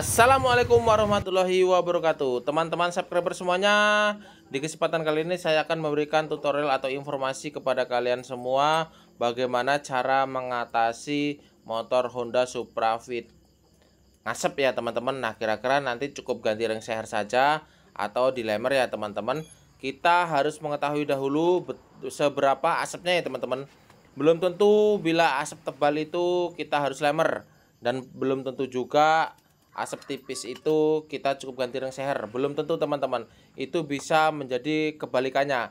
Assalamualaikum warahmatullahi wabarakatuh Teman-teman subscriber semuanya Di kesempatan kali ini saya akan memberikan tutorial atau informasi kepada kalian semua Bagaimana cara mengatasi motor Honda Supra Fit Ngasep ya teman-teman Nah kira-kira nanti cukup ganti ring seher saja Atau dilemer ya teman-teman Kita harus mengetahui dahulu seberapa asapnya ya teman-teman Belum tentu bila asap tebal itu kita harus lemer dan belum tentu juga asap tipis itu kita cukup ganti ring seher. Belum tentu teman-teman, itu bisa menjadi kebalikannya.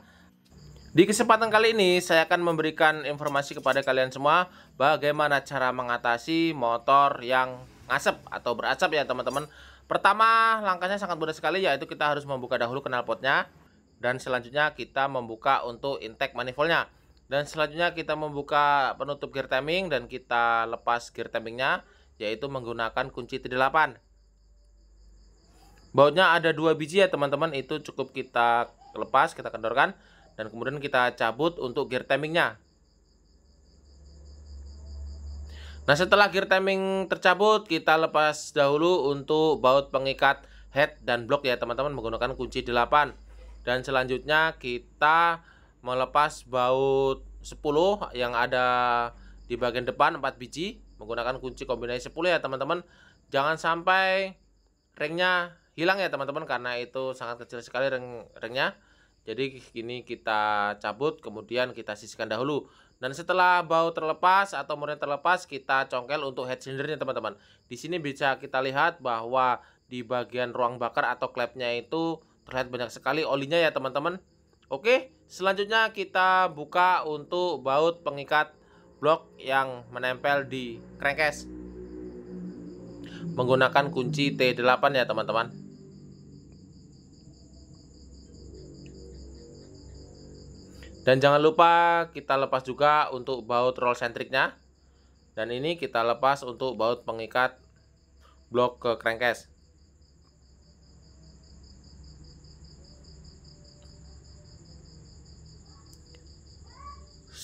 Di kesempatan kali ini saya akan memberikan informasi kepada kalian semua bagaimana cara mengatasi motor yang ngasep atau berasap ya teman-teman. Pertama, langkahnya sangat mudah sekali yaitu kita harus membuka dahulu knalpotnya dan selanjutnya kita membuka untuk intake manifoldnya. Dan selanjutnya kita membuka penutup gear timing dan kita lepas gear timingnya yaitu menggunakan kunci T8. Bautnya ada dua biji ya teman-teman, itu cukup kita lepas, kita kendorkan, dan kemudian kita cabut untuk gear timingnya. Nah setelah gear timing tercabut, kita lepas dahulu untuk baut pengikat head dan blok ya teman-teman menggunakan kunci 8. Dan selanjutnya kita melepas baut 10 yang ada di bagian depan 4 biji menggunakan kunci kombinasi 10 ya teman-teman jangan sampai ringnya hilang ya teman-teman karena itu sangat kecil sekali ring ringnya jadi kini kita cabut kemudian kita sisihkan dahulu dan setelah baut terlepas atau murni terlepas kita congkel untuk head cylindernya teman-teman di sini bisa kita lihat bahwa di bagian ruang bakar atau klepnya itu terlihat banyak sekali olinya ya teman-teman oke selanjutnya kita buka untuk baut pengikat blok yang menempel di crankcase menggunakan kunci T8 ya teman-teman dan jangan lupa kita lepas juga untuk baut roll sentriknya dan ini kita lepas untuk baut pengikat blok ke crankcase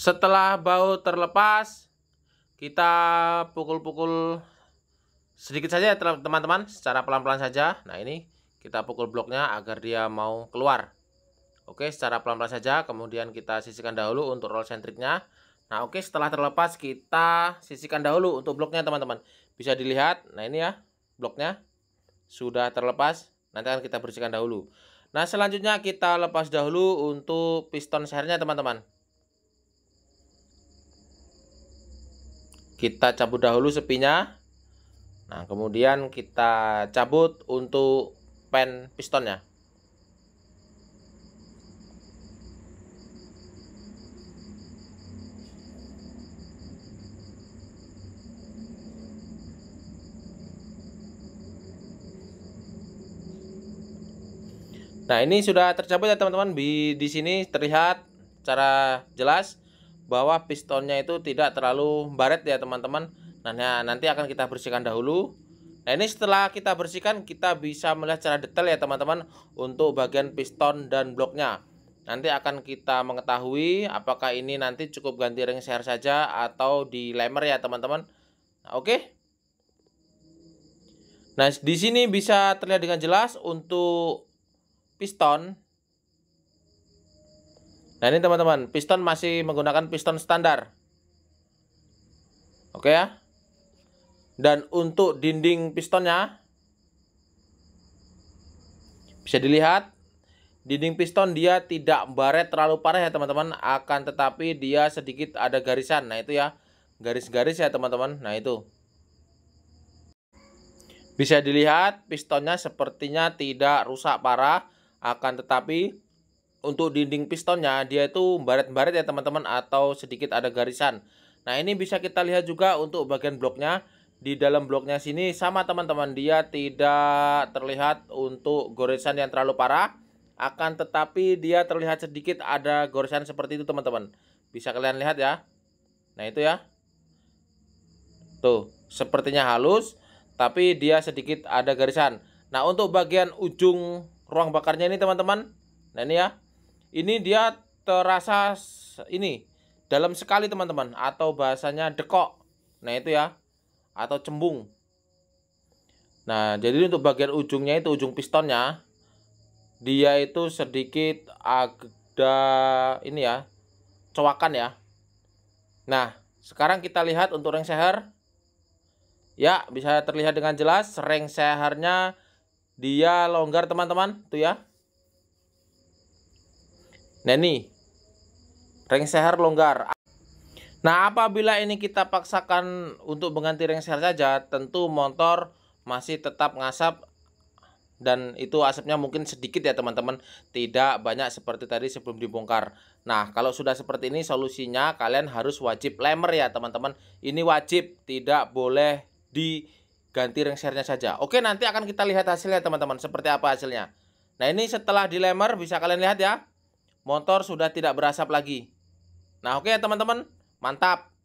setelah bau terlepas kita pukul-pukul sedikit saja ya teman-teman secara pelan-pelan saja nah ini kita pukul bloknya agar dia mau keluar oke secara pelan-pelan saja kemudian kita sisihkan dahulu untuk roll sentriknya nah oke setelah terlepas kita sisihkan dahulu untuk bloknya teman-teman bisa dilihat nah ini ya bloknya sudah terlepas nanti akan kita bersihkan dahulu nah selanjutnya kita lepas dahulu untuk piston sharenya teman-teman kita cabut dahulu sepinya nah kemudian kita cabut untuk pen pistonnya Nah, ini sudah tercabut ya teman-teman. Di sini terlihat cara jelas bahwa pistonnya itu tidak terlalu baret ya teman-teman nah, nah nanti akan kita bersihkan dahulu nah ini setelah kita bersihkan kita bisa melihat secara detail ya teman-teman untuk bagian piston dan bloknya nanti akan kita mengetahui apakah ini nanti cukup ganti ring share saja atau di lemer ya teman-teman nah, oke okay. nah di sini bisa terlihat dengan jelas untuk piston Nah ini teman-teman, piston masih menggunakan piston standar. Oke ya. Dan untuk dinding pistonnya, bisa dilihat, dinding piston dia tidak baret terlalu parah ya teman-teman. Akan tetapi dia sedikit ada garisan. Nah itu ya, garis-garis ya teman-teman. Nah itu. Bisa dilihat, pistonnya sepertinya tidak rusak parah. Akan tetapi untuk dinding pistonnya dia itu baret-baret ya teman-teman atau sedikit ada garisan. Nah ini bisa kita lihat juga untuk bagian bloknya. Di dalam bloknya sini sama teman-teman dia tidak terlihat untuk goresan yang terlalu parah. Akan tetapi dia terlihat sedikit ada goresan seperti itu teman-teman. Bisa kalian lihat ya. Nah itu ya. Tuh sepertinya halus tapi dia sedikit ada garisan. Nah untuk bagian ujung ruang bakarnya ini teman-teman. Nah ini ya ini dia terasa ini dalam sekali teman-teman atau bahasanya dekok nah itu ya atau cembung nah jadi untuk bagian ujungnya itu ujung pistonnya dia itu sedikit ada ini ya cowakan ya nah sekarang kita lihat untuk ring seher ya bisa terlihat dengan jelas ring sehernya dia longgar teman-teman tuh ya Nah ini ring seher longgar. Nah, apabila ini kita paksakan untuk mengganti ring seher saja, tentu motor masih tetap ngasap dan itu asapnya mungkin sedikit ya teman-teman tidak banyak seperti tadi sebelum dibongkar nah kalau sudah seperti ini solusinya kalian harus wajib lemer ya teman-teman ini wajib tidak boleh diganti ring sehernya saja oke nanti akan kita lihat hasilnya teman-teman seperti apa hasilnya nah ini setelah dilemer bisa kalian lihat ya motor sudah tidak berasap lagi. Nah, oke okay, teman-teman, mantap.